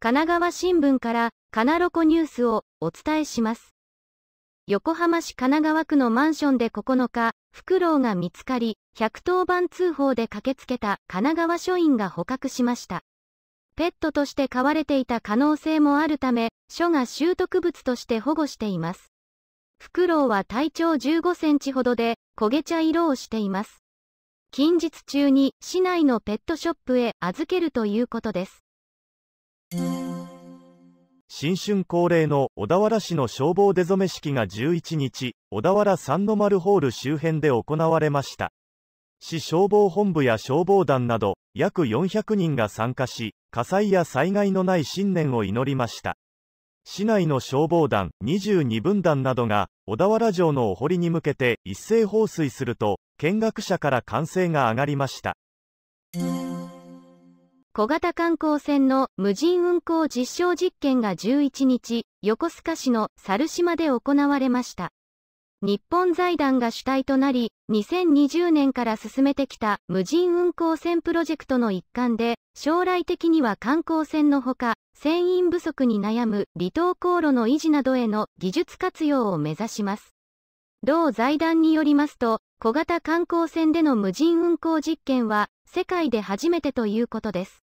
神奈川新聞からカナロコニュースをお伝えします。横浜市神奈川区のマンションで9日、フクロウが見つかり、110番通報で駆けつけた神奈川署員が捕獲しました。ペットとして飼われていた可能性もあるため、署が拾得物として保護しています。フクロウは体長15センチほどで、焦げ茶色をしています。近日中に市内のペットショップへ預けるということです。新春恒例の小田原市の消防出初め式が11日、小田原三の丸ホール周辺で行われました。市消防本部や消防団など、約400人が参加し、火災や災害のない新年を祈りました。市内の消防団22分団などが小田原城のお堀に向けて一斉放水すると見学者から歓声が上がりました小型観光船の無人運航実証実験が11日横須賀市の猿島で行われました日本財団が主体となり、2020年から進めてきた無人運航船プロジェクトの一環で、将来的には観光船のほか、船員不足に悩む離島航路の維持などへの技術活用を目指します。同財団によりますと、小型観光船での無人運航実験は、世界で初めてということです。